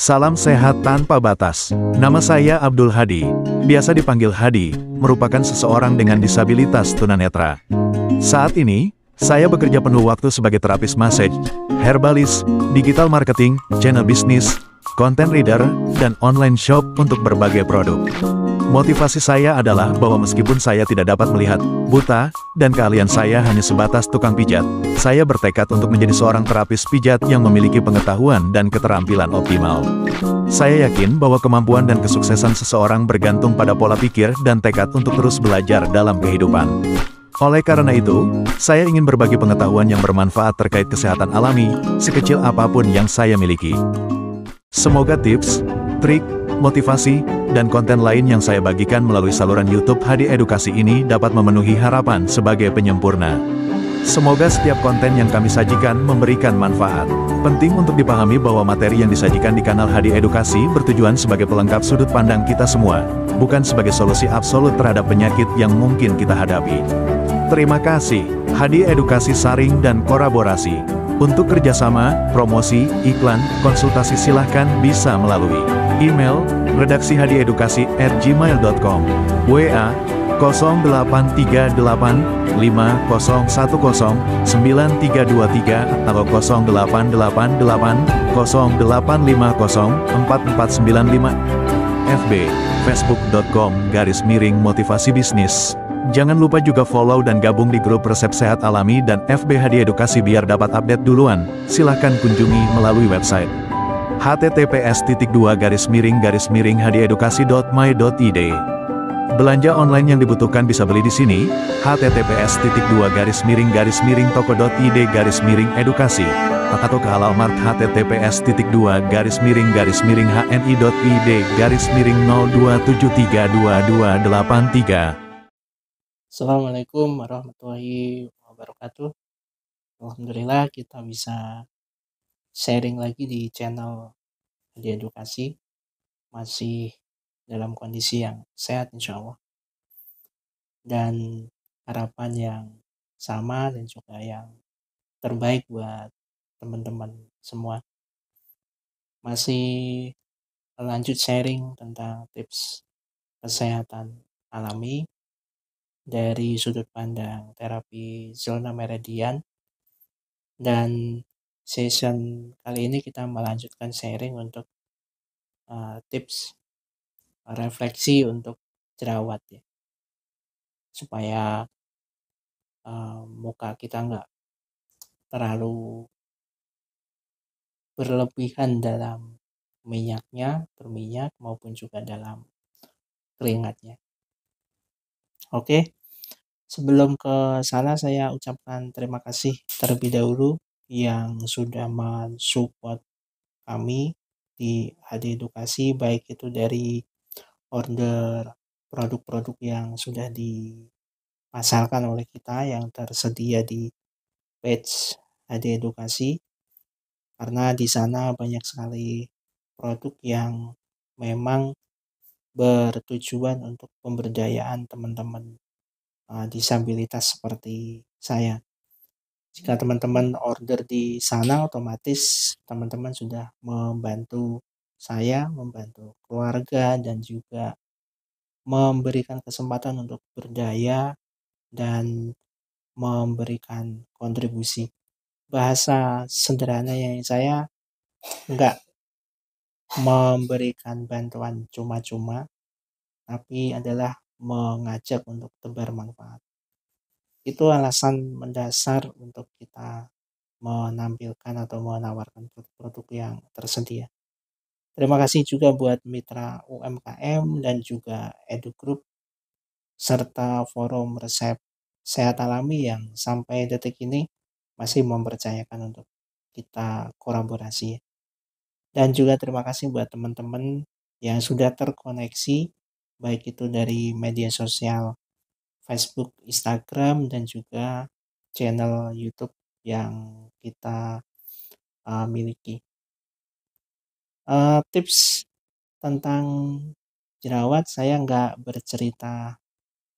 Salam sehat tanpa batas. Nama saya Abdul Hadi, biasa dipanggil Hadi, merupakan seseorang dengan disabilitas tunanetra. Saat ini, saya bekerja penuh waktu sebagai terapis massage, herbalis, digital marketing, channel bisnis, content reader, dan online shop untuk berbagai produk. Motivasi saya adalah bahwa meskipun saya tidak dapat melihat, buta, dan kalian saya hanya sebatas tukang pijat, saya bertekad untuk menjadi seorang terapis pijat yang memiliki pengetahuan dan keterampilan optimal. Saya yakin bahwa kemampuan dan kesuksesan seseorang bergantung pada pola pikir dan tekad untuk terus belajar dalam kehidupan. Oleh karena itu, saya ingin berbagi pengetahuan yang bermanfaat terkait kesehatan alami, sekecil apapun yang saya miliki. Semoga tips, trik, motivasi, dan konten lain yang saya bagikan melalui saluran YouTube Hadi Edukasi ini dapat memenuhi harapan sebagai penyempurna. Semoga setiap konten yang kami sajikan memberikan manfaat. Penting untuk dipahami bahwa materi yang disajikan di kanal Hadi Edukasi bertujuan sebagai pelengkap sudut pandang kita semua, bukan sebagai solusi absolut terhadap penyakit yang mungkin kita hadapi. Terima kasih, Hadi Edukasi Saring dan korporasi Untuk kerjasama, promosi, iklan, konsultasi silahkan bisa melalui email redaksi Hadi edukasi at gmail.com, WA 0838 atau 0888 FB facebook.com garis miring motivasi bisnis Jangan lupa juga follow dan gabung di grup Resep Sehat Alami dan FB Hadi Edukasi biar dapat update duluan. Silahkan kunjungi melalui website https titik dua garis miring garis miring hadiedukasi.my.id Belanja online yang dibutuhkan bisa beli di sini, https titik dua garis miring garis miring toko.id garis miring edukasi, atau ke alamat https titik dua garis miring garis miring hni.id garis miring 02732283. Assalamualaikum warahmatullahi wabarakatuh. Alhamdulillah kita bisa sharing lagi di channel di edukasi masih dalam kondisi yang sehat insya Allah dan harapan yang sama dan juga yang terbaik buat teman-teman semua masih lanjut sharing tentang tips kesehatan alami dari sudut pandang terapi zona meridian dan season kali ini kita melanjutkan sharing untuk uh, tips eh, refleksi untuk jerawat ya supaya uh, muka kita nggak terlalu berlebihan dalam minyaknya berminyak maupun juga dalam keringatnya oke sebelum ke sana saya ucapkan terima kasih terlebih dahulu yang sudah mensupport kami di HD Edukasi baik itu dari order produk-produk yang sudah dipasarkan oleh kita yang tersedia di page HD Edukasi karena di sana banyak sekali produk yang memang bertujuan untuk pemberdayaan teman-teman ah, disabilitas seperti saya jika teman-teman order di sana otomatis teman-teman sudah membantu saya, membantu keluarga dan juga memberikan kesempatan untuk berdaya dan memberikan kontribusi. Bahasa sederhana yang saya enggak memberikan bantuan cuma-cuma tapi adalah mengajak untuk tebar manfaat. Itu alasan mendasar untuk kita menampilkan atau menawarkan produk-produk yang tersedia. Terima kasih juga buat mitra UMKM dan juga Edu Group serta forum resep sehat alami yang sampai detik ini masih mempercayakan untuk kita kolaborasi. Dan juga terima kasih buat teman-teman yang sudah terkoneksi baik itu dari media sosial Facebook, Instagram, dan juga channel YouTube yang kita uh, miliki. Uh, tips tentang jerawat, saya nggak bercerita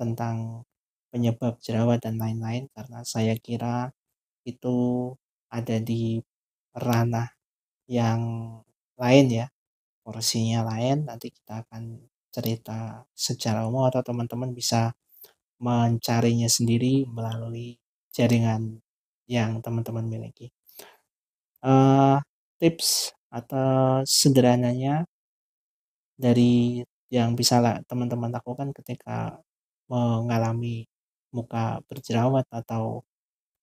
tentang penyebab jerawat dan lain-lain karena saya kira itu ada di ranah yang lain ya porsinya lain nanti kita akan cerita secara umum atau teman-teman bisa mencarinya sendiri melalui jaringan yang teman-teman miliki. Uh, tips atau sederhananya dari yang bisa teman-teman lakukan ketika mengalami muka berjerawat atau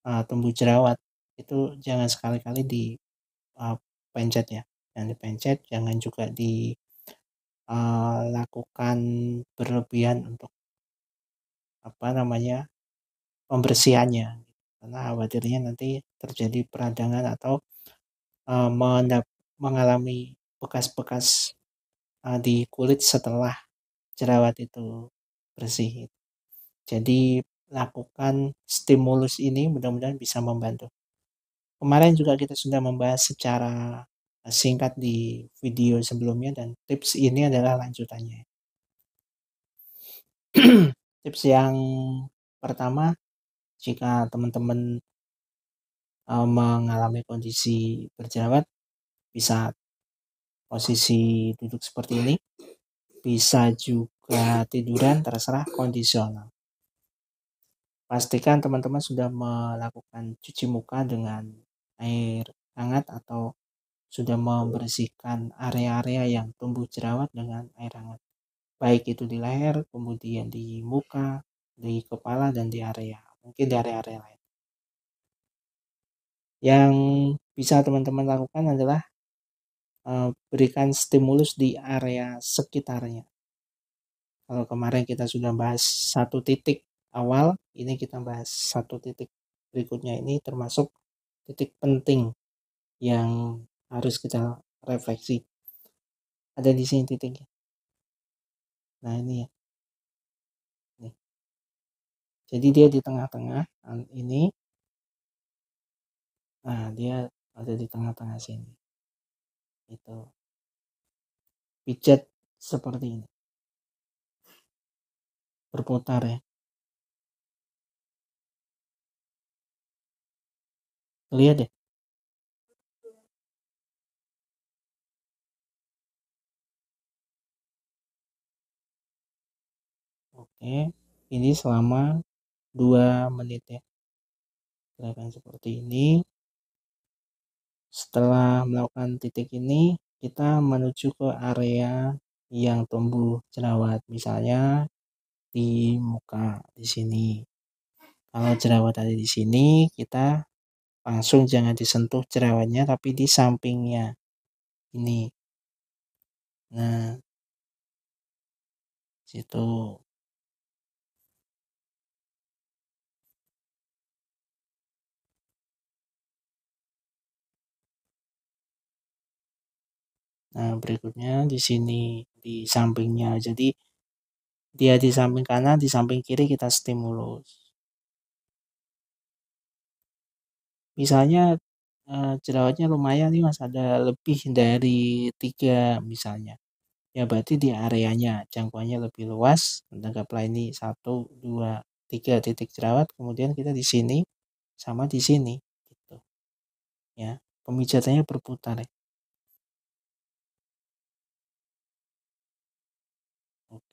uh, tumbuh jerawat itu jangan sekali-kali dipencet eh, ya jangan dipencet jangan juga dilakukan berlebihan untuk apa namanya pembersihannya karena khawatirnya nanti terjadi peradangan atau uh, mengalami bekas-bekas uh, di kulit setelah jerawat itu bersih. Jadi lakukan stimulus ini mudah-mudahan bisa membantu. Kemarin juga kita sudah membahas secara eh, singkat di video sebelumnya dan tips ini adalah lanjutannya. Tips yang pertama, jika teman-teman mengalami kondisi berjerawat, bisa posisi duduk seperti ini, bisa juga tiduran, terserah kondisional. Pastikan teman-teman sudah melakukan cuci muka dengan air hangat atau sudah membersihkan area-area yang tumbuh jerawat dengan air hangat baik itu di leher, kemudian di muka, di kepala, dan di area, mungkin di area-area lain. Yang bisa teman-teman lakukan adalah eh, berikan stimulus di area sekitarnya. Kalau kemarin kita sudah bahas satu titik awal, ini kita bahas satu titik berikutnya ini termasuk titik penting yang harus kita refleksi. Ada di sini titiknya. Nah ini ya. Ini. Jadi dia di tengah-tengah ini. Nah dia ada di tengah-tengah sini. Itu. Pijat seperti ini. Berputar ya. Lihat deh. Ya. Oke, ini selama 2 menit ya gerakan seperti ini setelah melakukan titik ini kita menuju ke area yang tumbuh jerawat misalnya di muka di sini kalau jerawat ada di sini kita langsung jangan disentuh jerawatnya tapi di sampingnya ini nah situ Nah, berikutnya di sini di sampingnya. Jadi dia di samping kanan, di samping kiri kita stimulus. Misalnya eh, jerawatnya lumayan nih Mas, ada lebih dari tiga misalnya. Ya berarti di areanya jangkauannya lebih luas, anggaplah ini satu, dua, tiga titik jerawat, kemudian kita di sini sama di sini gitu. Ya, pemijatannya berputar. Ya.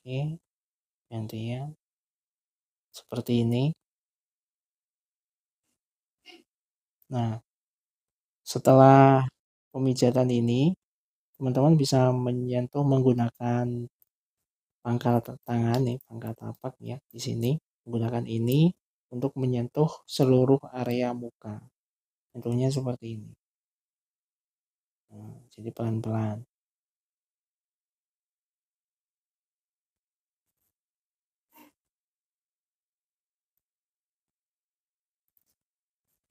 Oke, nantinya Seperti ini. Nah, setelah pemijatan ini, teman-teman bisa menyentuh menggunakan pangkal tangan nih, pangkal tapak ya di sini. Menggunakan ini untuk menyentuh seluruh area muka. Tentunya seperti ini. Nah, jadi pelan-pelan.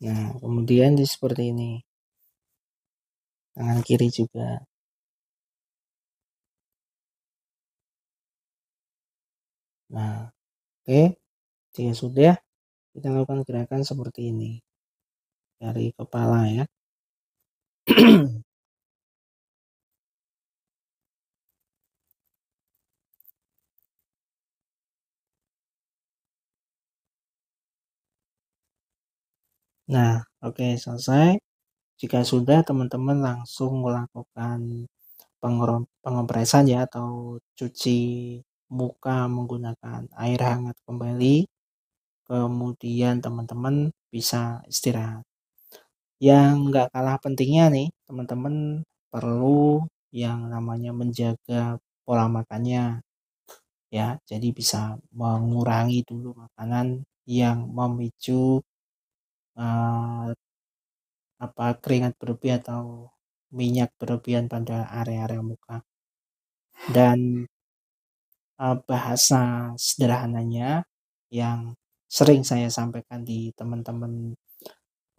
Nah, kemudian di seperti ini. Tangan kiri juga. Nah, oke. Okay. Jika sudah, kita lakukan gerakan seperti ini. Dari kepala ya. Nah, oke okay, selesai. Jika sudah, teman-teman langsung melakukan pengompresan ya atau cuci muka menggunakan air hangat kembali. Kemudian teman-teman bisa istirahat. Yang nggak kalah pentingnya nih, teman-teman perlu yang namanya menjaga pola makannya ya jadi bisa mengurangi dulu makanan yang memicu uh, apa keringat berlebih atau minyak berlebihan pada area-area muka. Dan uh, bahasa sederhananya yang sering saya sampaikan di teman-teman,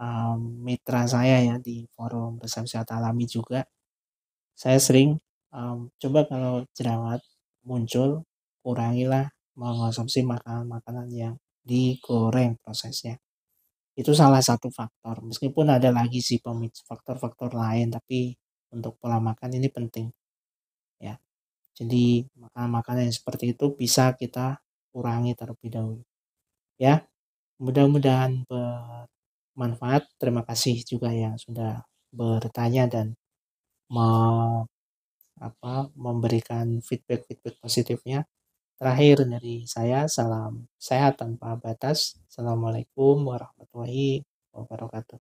eh, mitra saya ya di forum resep sehat alami juga, saya sering, um, "Coba kalau jerawat muncul, kurangilah mengonsumsi makanan-makanan yang digoreng prosesnya." Itu salah satu faktor, meskipun ada lagi sih pemicu faktor-faktor lain, tapi untuk pola makan ini penting. Ya. Jadi makanan-makanan yang seperti itu bisa kita kurangi terlebih dahulu. Ya. Mudah-mudahan bermanfaat. Terima kasih juga yang sudah bertanya dan me, apa, memberikan feedback-feedback positifnya. Terakhir dari saya, salam sehat tanpa batas. Assalamualaikum warahmatullahi wabarakatuh.